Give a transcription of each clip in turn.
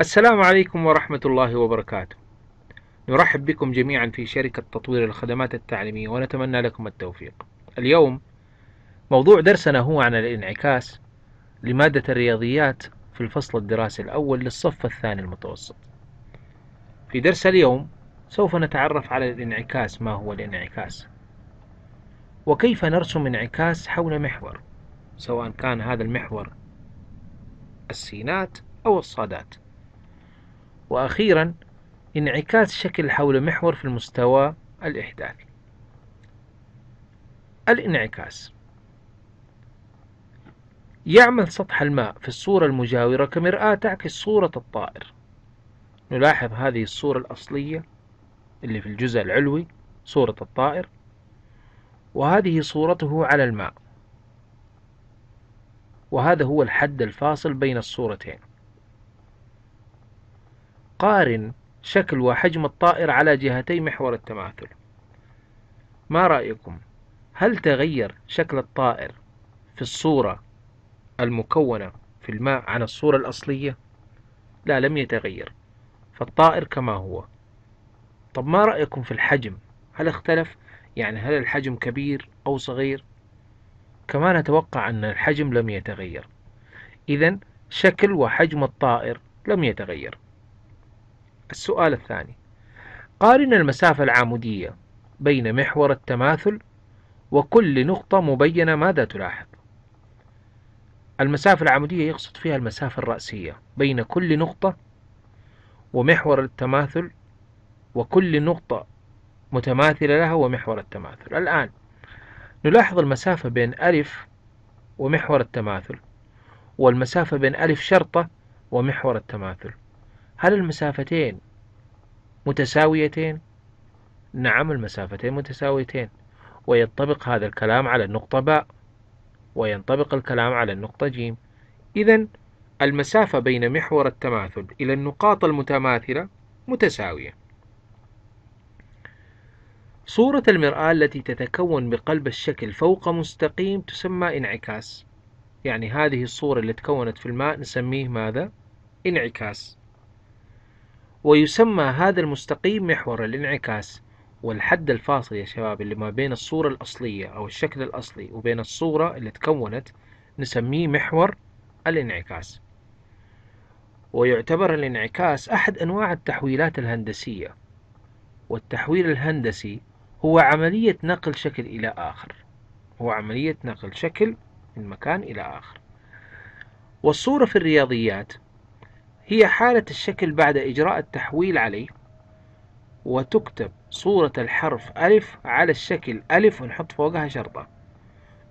السلام عليكم ورحمة الله وبركاته. نرحب بكم جميعا في شركة تطوير الخدمات التعليمية ونتمنى لكم التوفيق. اليوم موضوع درسنا هو عن الانعكاس لمادة الرياضيات في الفصل الدراسي الأول للصف الثاني المتوسط. في درس اليوم سوف نتعرف على الانعكاس ما هو الانعكاس وكيف نرسم انعكاس حول محور سواء كان هذا المحور السينات أو الصادات وأخيرا انعكاس شكل حول محور في المستوى الإحداثي الانعكاس يعمل سطح الماء في الصورة المجاورة كمرآة تعكس صورة الطائر نلاحظ هذه الصورة الأصلية اللي في الجزء العلوي صورة الطائر وهذه صورته على الماء وهذا هو الحد الفاصل بين الصورتين قارن شكل وحجم الطائر على جهتي محور التماثل ما رأيكم هل تغير شكل الطائر في الصورة المكونة في الماء عن الصورة الأصلية لا لم يتغير فالطائر كما هو طب ما رأيكم في الحجم هل اختلف يعني هل الحجم كبير أو صغير كما نتوقع أن الحجم لم يتغير إذا شكل وحجم الطائر لم يتغير السؤال الثاني قارن المسافة العمودية بين محور التماثل وكل نقطة مبينة ماذا تلاحظ المسافة العمودية يقصد فيها المسافة الرأسية بين كل نقطة ومحور التماثل وكل نقطة متماثلة لها ومحور التماثل الآن نلاحظ المسافة بين ألف ومحور التماثل والمسافة بين ألف شرطة ومحور التماثل هل المسافتين متساويتين؟ نعم المسافتين متساويتين وينطبق هذا الكلام على النقطة باء وينطبق الكلام على النقطة جيم إذا المسافة بين محور التماثل إلى النقاط المتماثلة متساوية صورة المرآة التي تتكون بقلب الشكل فوق مستقيم تسمى انعكاس يعني هذه الصورة اللي تكونت في الماء نسميه ماذا؟ انعكاس ويسمى هذا المستقيم محور الانعكاس والحد الفاصل يا شباب اللي ما بين الصورة الأصلية أو الشكل الأصلي وبين الصورة اللي تكونت نسميه محور الانعكاس ويعتبر الانعكاس أحد أنواع التحويلات الهندسية والتحويل الهندسي هو عملية نقل شكل إلى آخر هو عملية نقل شكل من مكان إلى آخر والصورة في الرياضيات هي حالة الشكل بعد إجراء التحويل عليه وتكتب صورة الحرف ألف على الشكل ألف ونحط فوقها شرطة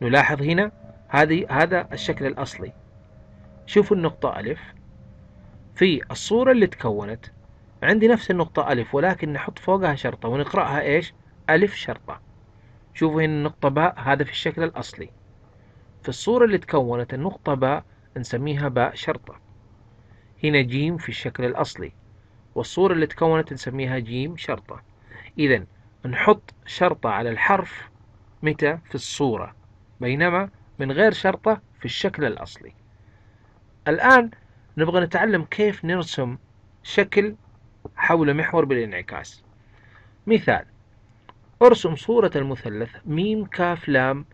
نلاحظ هنا هذه هذا الشكل الأصلي شوفوا النقطة ألف في الصورة اللي تكونت عندي نفس النقطة ألف ولكن نحط فوقها شرطة ونقرأها إيش ألف شرطة شوفوا هنا النقطة باء هذا في الشكل الأصلي في الصورة اللي تكونت النقطة باء نسميها باء شرطة هنا جيم في الشكل الأصلي والصورة اللي تكونت نسميها جيم شرطة إذا نحط شرطة على الحرف متى في الصورة بينما من غير شرطة في الشكل الأصلي الآن نبغى نتعلم كيف نرسم شكل حول محور بالانعكاس مثال ارسم صورة المثلث م ك لام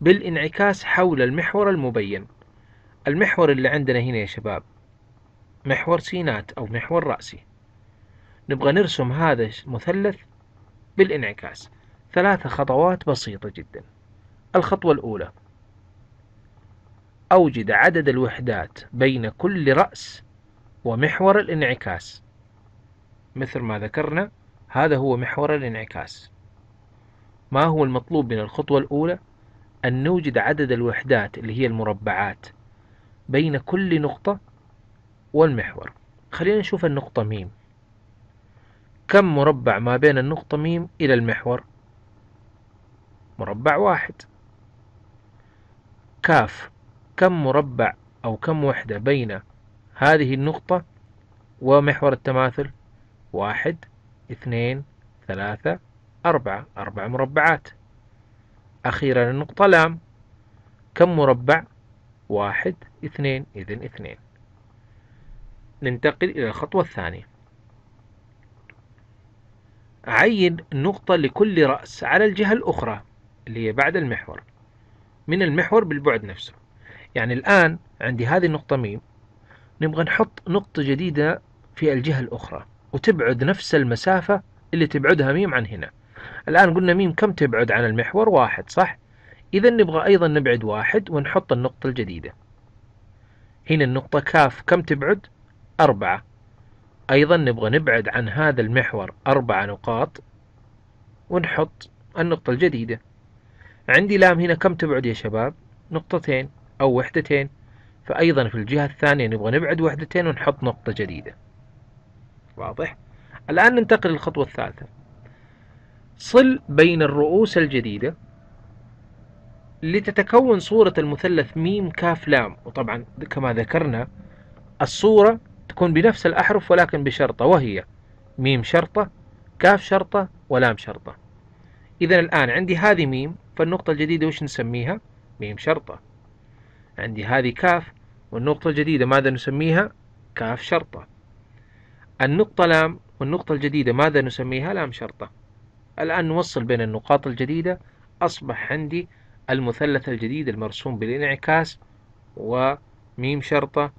بالانعكاس حول المحور المبين المحور اللي عندنا هنا يا شباب محور سينات أو محور رأسي نبغى نرسم هذا المثلث بالانعكاس ثلاثة خطوات بسيطة جدا الخطوة الأولى أوجد عدد الوحدات بين كل رأس ومحور الانعكاس مثل ما ذكرنا هذا هو محور الانعكاس ما هو المطلوب من الخطوة الأولى أن نوجد عدد الوحدات اللي هي المربعات بين كل نقطة والمحور خلينا نشوف النقطة ميم كم مربع ما بين النقطة ميم إلى المحور مربع واحد كاف كم مربع أو كم وحدة بين هذه النقطة ومحور التماثل واحد اثنين ثلاثة أربعة أربع مربعات أخيرا النقطة لام كم مربع واحد اثنين إذن اثنين ننتقل إلى الخطوة الثانية عين نقطة لكل رأس على الجهة الأخرى اللي هي بعد المحور من المحور بالبعد نفسه يعني الآن عندي هذه النقطة ميم نبغى نحط نقطة جديدة في الجهة الأخرى وتبعد نفس المسافة اللي تبعدها ميم عن هنا الآن قلنا ميم كم تبعد عن المحور واحد صح إذا نبغى أيضا نبعد واحد ونحط النقطة الجديدة هنا النقطة كاف كم تبعد أربعة أيضا نبغى نبعد عن هذا المحور أربع نقاط ونحط النقطة الجديدة عندي لام هنا كم تبعد يا شباب نقطتين أو وحدتين فأيضا في الجهة الثانية نبغى نبعد وحدتين ونحط نقطة جديدة واضح الآن ننتقل للخطوة الثالثة صل بين الرؤوس الجديدة لتتكون صورة المثلث ميم كاف لام وطبعا كما ذكرنا الصورة تكون بنفس الأحرف ولكن بشرطة وهي ميم شرطة كاف شرطة ولام شرطة إذا الآن عندي هذه ميم فالنقطة الجديدة وش نسميها ميم شرطة عندي هذه كاف والنقطة الجديدة ماذا نسميها كاف شرطة النقطة لام والنقطة الجديدة ماذا نسميها لام شرطة الآن نوصل بين النقاط الجديدة أصبح عندي المثلث الجديد المرسوم بالانعكاس وميم شرطة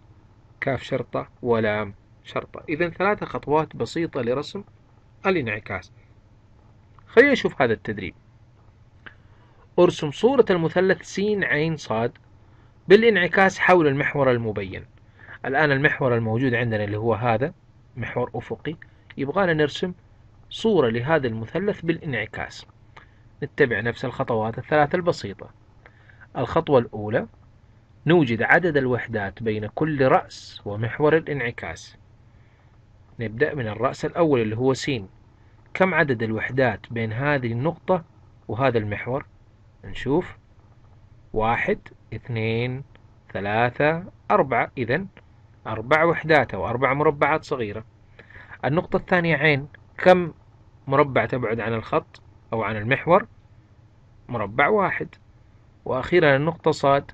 كاف شرطة ولام شرطة إذا ثلاثة خطوات بسيطة لرسم الانعكاس خلينا نشوف هذا التدريب ارسم صورة المثلث س عين صاد بالانعكاس حول المحور المبين الآن المحور الموجود عندنا اللي هو هذا محور أفقي يبغانا نرسم صورة لهذا المثلث بالانعكاس نتبع نفس الخطوات الثلاث البسيطة الخطوة الأولى نوجد عدد الوحدات بين كل رأس ومحور الانعكاس نبدأ من الرأس الأول اللي هو سين كم عدد الوحدات بين هذه النقطة وهذا المحور نشوف واحد اثنين ثلاثة أربعة إذا أربع وحدات أو أربع مربعات صغيرة النقطة الثانية عين كم مربع تبعد عن الخط أو عن المحور مربع واحد وأخيرا النقطة صاد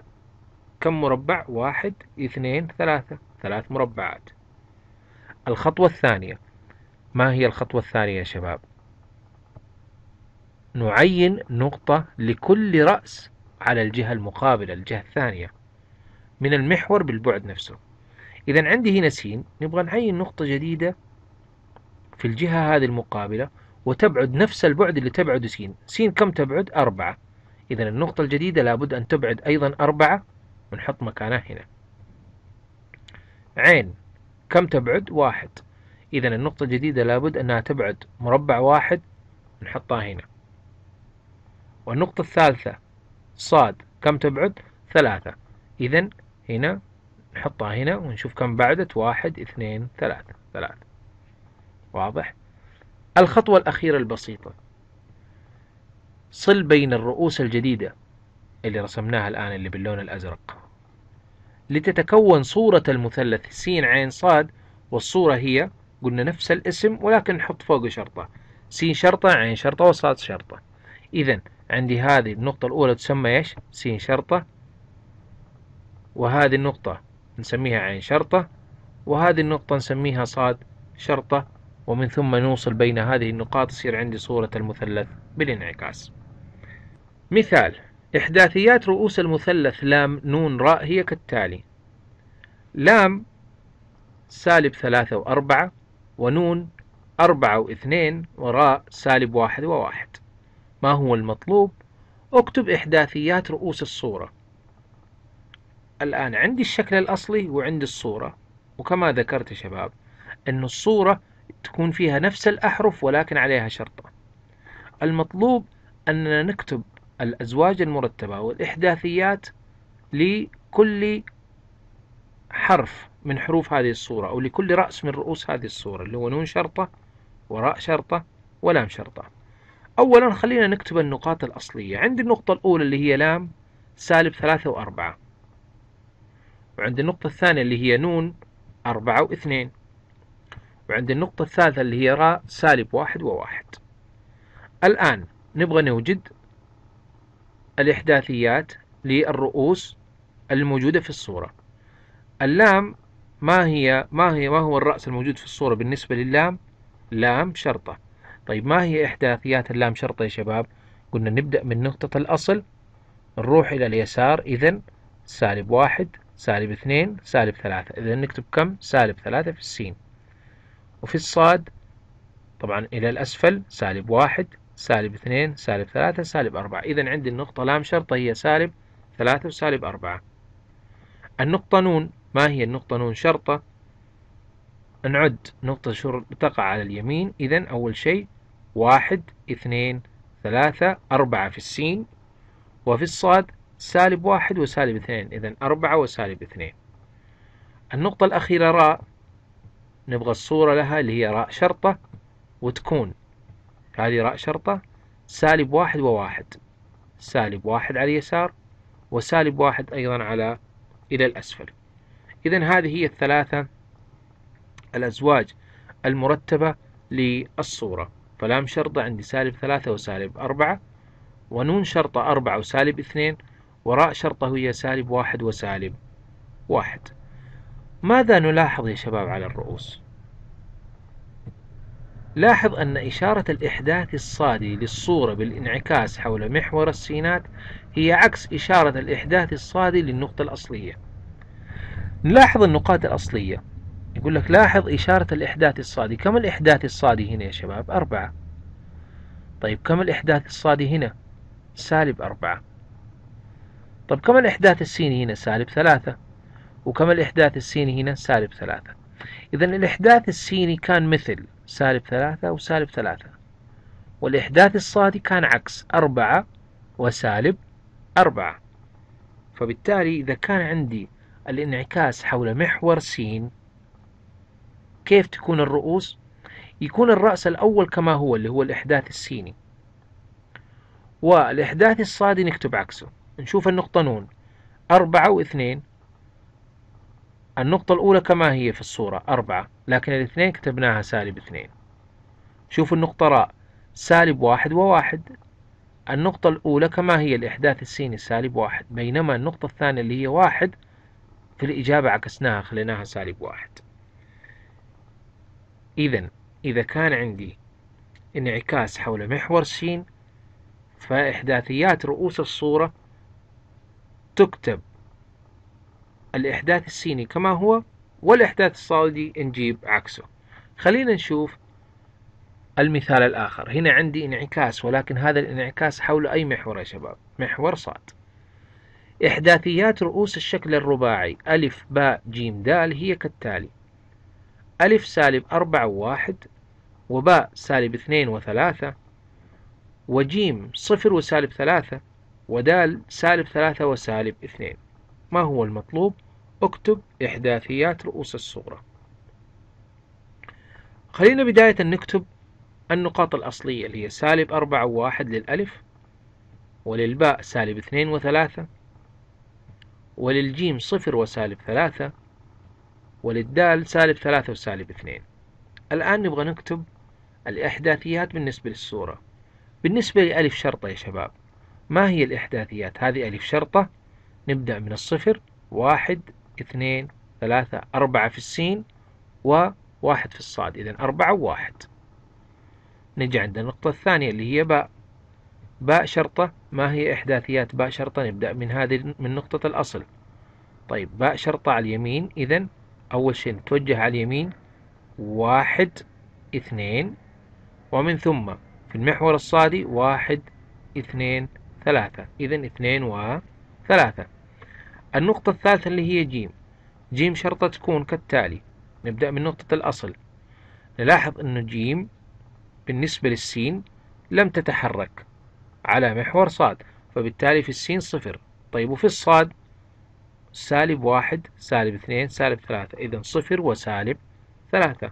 كم مربع واحد اثنين ثلاثة ثلاث مربعات الخطوة الثانية ما هي الخطوة الثانية يا شباب نعين نقطة لكل رأس على الجهة المقابلة الجهة الثانية من المحور بالبعد نفسه إذا عندي هنا سين نبغى نعين نقطة جديدة في الجهة هذه المقابلة وتبعد نفس البعد اللي تبعده س س كم تبعد أربعة إذا النقطة الجديدة لابد أن تبعد أيضا أربعة ونحط مكانها هنا عين كم تبعد واحد إذا النقطة الجديدة لابد أنها تبعد مربع واحد نحطها هنا والنقطة الثالثة صاد كم تبعد ثلاثة إذا هنا نحطها هنا ونشوف كم بعدت واحد اثنين ثلاثة ثلاثة واضح الخطوة الأخيرة البسيطة صل بين الرؤوس الجديدة اللي رسمناها الآن اللي باللون الأزرق لتتكون صورة المثلث سين عين صاد والصورة هي قلنا نفس الاسم ولكن نحط فوقه شرطة سين شرطة عين شرطة وصاد شرطة إذا عندي هذه النقطة الأولى تسمى إيش سين شرطة وهذه النقطة نسميها عين شرطة وهذه النقطة نسميها صاد شرطة ومن ثم نوصل بين هذه النقاط يصير عندي صورة المثلث بالانعكاس مثال إحداثيات رؤوس المثلث لام نون راء هي كالتالي لام سالب ثلاثة وأربعة ونون أربعة واثنين وراء سالب واحد وواحد ما هو المطلوب؟ اكتب إحداثيات رؤوس الصورة الآن عندي الشكل الأصلي وعندي الصورة وكما ذكرت يا شباب أن الصورة تكون فيها نفس الأحرف ولكن عليها شرطة المطلوب أننا نكتب الأزواج المرتبة والإحداثيات لكل حرف من حروف هذه الصورة أو لكل رأس من رؤوس هذه الصورة اللي هو نون شرطة وراء شرطة ولام شرطة أولا خلينا نكتب النقاط الأصلية عندي النقطة الأولى اللي هي لام سالب ثلاثة وأربعة وعندي النقطة الثانية اللي هي نون أربعة واثنين وعند النقطة الثالثة اللي هي راء سالب واحد وواحد الآن نبغى نوجد الإحداثيات للرؤوس الموجودة في الصورة اللام ما هي ما هي ما هو الرأس الموجود في الصورة بالنسبة للام لام شرطة طيب ما هي إحداثيات اللام شرطة يا شباب قلنا نبدأ من نقطة الأصل نروح إلى اليسار إذا سالب واحد سالب اثنين سالب ثلاثة إذا نكتب كم سالب ثلاثة في السين وفي الصاد طبعا إلى الأسفل سالب واحد سالب اثنين سالب ثلاثة سالب أربعة إذا عندي النقطة لام شرطة طيب هي سالب ثلاثة وسالب أربعة النقطة نون ما هي النقطة نون شرطة نعد نقطة شرطة تقع على اليمين إذا أول شيء واحد اثنين ثلاثة أربعة في السين وفي الصاد سالب واحد وسالب اثنين إذا أربعة وسالب اثنين النقطة الأخيرة راء نبغى الصورة لها اللي هي راء شرطة وتكون هذه راء شرطة سالب واحد وواحد سالب واحد على اليسار وسالب واحد أيضا على إلى الأسفل إذا هذه هي الثلاثة الأزواج المرتبة للصورة فلام شرطة عندي سالب ثلاثة وسالب أربعة ونون شرطة أربعة وسالب اثنين وراء شرطة هي سالب واحد وسالب واحد ماذا نلاحظ يا شباب على الرؤوس لاحظ أن إشارة الإحداث الصادي للصورة بالانعكاس حول محور السينات هي عكس إشارة الإحداث الصادي للنقطة الأصلية نلاحظ النقاط الأصلية يقول لك لاحظ إشارة الإحداث الصادي كم الإحداث الصادي هنا يا شباب أربعة طيب كم الإحداث الصادي هنا سالب أربعة طب كم الإحداث السيني هنا سالب ثلاثة وكم الإحداث السيني هنا سالب ثلاثة إذا الإحداث السيني كان مثل سالب ثلاثة وسالب ثلاثة والإحداث الصادي كان عكس أربعة وسالب أربعة فبالتالي إذا كان عندي الانعكاس حول محور سين كيف تكون الرؤوس؟ يكون الرأس الأول كما هو اللي هو الإحداث السيني والإحداث الصادي نكتب عكسه نشوف النقطة نون أربعة واثنين النقطة الأولى كما هي في الصورة أربعة لكن الاثنين كتبناها سالب اثنين شوف النقطة راء سالب واحد وواحد النقطة الأولى كما هي الإحداث السيني سالب واحد بينما النقطة الثانية اللي هي واحد في الإجابة عكسناها خليناها سالب واحد إذا إذا كان عندي انعكاس حول محور سين فإحداثيات رؤوس الصورة تكتب الإحداث الصيني كما هو والإحداث السعودي نجيب عكسه خلينا نشوف المثال الآخر هنا عندي انعكاس ولكن هذا الانعكاس حول أي محور يا شباب محور صاد إحداثيات رؤوس الشكل الرباعي ألف باء جيم دال هي كالتالي ألف سالب أربعة وواحد وباء سالب اثنين وثلاثة وجيم صفر وسالب ثلاثة ودال سالب ثلاثة وسالب اثنين ما هو المطلوب اكتب إحداثيات رؤوس الصورة خلينا بداية نكتب النقاط الأصلية اللي هي سالب أربعة وواحد للألف وللباء سالب اثنين وثلاثة وللجيم صفر وسالب ثلاثة وللدال سالب ثلاثة وسالب اثنين الآن نبغى نكتب الإحداثيات بالنسبة للصورة بالنسبة لألف شرطة يا شباب ما هي الإحداثيات هذه ألف شرطة نبدأ من الصفر واحد اثنين ثلاثة أربعة في السين وواحد في الصاد إذا أربعة وواحد نجي عند النقطة الثانية اللي هي باء باء شرطة ما هي إحداثيات باء شرطة نبدأ من هذه من نقطة الأصل طيب باء شرطة على اليمين إذا أول شيء نتوجه على اليمين واحد اثنين ومن ثم في المحور الصادي واحد اثنين ثلاثة إذا اثنين و ثلاثة النقطة الثالثة اللي هي جيم جيم شرطة تكون كالتالي نبدأ من نقطة الأصل نلاحظ أن جيم بالنسبة للسين لم تتحرك على محور صاد فبالتالي في السين صفر طيب وفي الصاد سالب واحد سالب اثنين سالب ثلاثة إذا صفر وسالب ثلاثة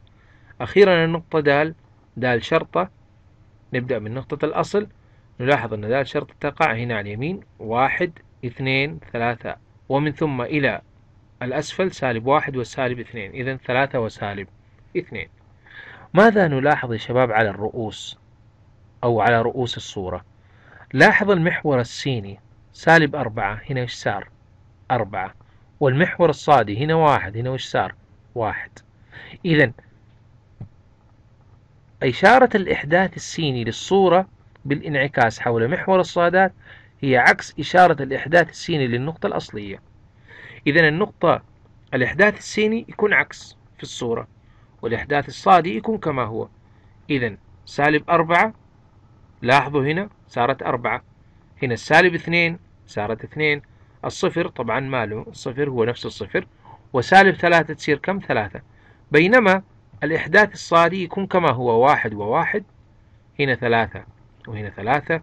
أخيرا النقطة دال دال شرطة نبدأ من نقطة الأصل نلاحظ أن دال شرطة تقع هنا على اليمين واحد اثنين ثلاثة ومن ثم إلى الأسفل سالب واحد والسالب اثنين إذا ثلاثة وسالب اثنين ماذا نلاحظ يا شباب على الرؤوس أو على رؤوس الصورة لاحظ المحور السيني سالب أربعة هنا وش صار أربعة والمحور الصادي هنا واحد هنا وش صار واحد إذا إشارة الإحداث السيني للصورة بالانعكاس حول محور الصادات هي عكس إشارة الإحداث السيني للنقطة الأصلية إذا النقطة الإحداث السيني يكون عكس في الصورة والإحداث الصادي يكون كما هو إذا سالب أربعة لاحظوا هنا صارت أربعة هنا السالب اثنين صارت اثنين الصفر طبعا ماله الصفر هو نفس الصفر وسالب ثلاثة تصير كم ثلاثة بينما الإحداث الصادي يكون كما هو واحد وواحد هنا ثلاثة وهنا ثلاثة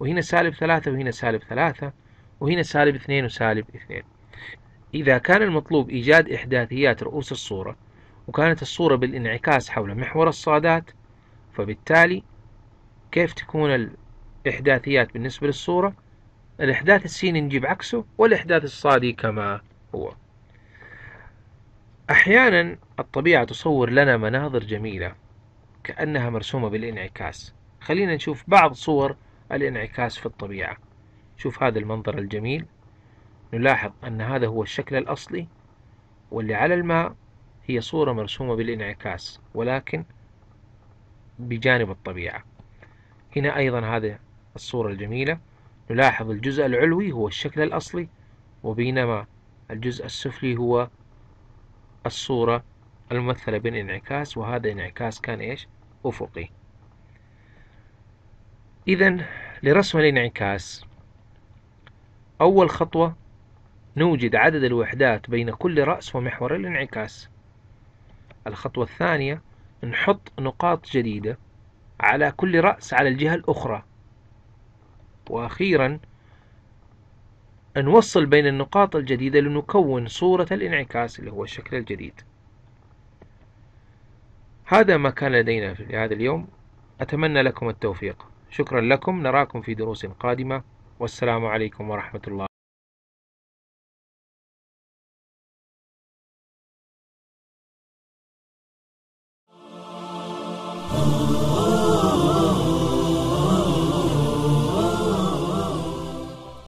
وهنا سالب ثلاثة وهنا سالب ثلاثة وهنا سالب اثنين وسالب اثنين إذا كان المطلوب إيجاد إحداثيات رؤوس الصورة وكانت الصورة بالانعكاس حول محور الصادات فبالتالي كيف تكون الإحداثيات بالنسبة للصورة الإحداث السين نجيب عكسه والإحداث الصادي كما هو أحيانا الطبيعة تصور لنا مناظر جميلة كأنها مرسومة بالانعكاس خلينا نشوف بعض صور الانعكاس في الطبيعة شوف هذا المنظر الجميل نلاحظ أن هذا هو الشكل الأصلي واللي على الماء هي صورة مرسومة بالانعكاس ولكن بجانب الطبيعة هنا أيضا هذه الصورة الجميلة نلاحظ الجزء العلوي هو الشكل الأصلي وبينما الجزء السفلي هو الصورة الممثلة بالانعكاس وهذا انعكاس كان إيش أفقي إذا لرسم الانعكاس أول خطوة نوجد عدد الوحدات بين كل رأس ومحور الانعكاس الخطوة الثانية نحط نقاط جديدة على كل رأس على الجهة الأخرى وأخيرا نوصل بين النقاط الجديدة لنكون صورة الانعكاس اللي هو الشكل الجديد هذا ما كان لدينا في هذا اليوم أتمنى لكم التوفيق شكرا لكم نراكم في دروس قادمة والسلام عليكم ورحمة الله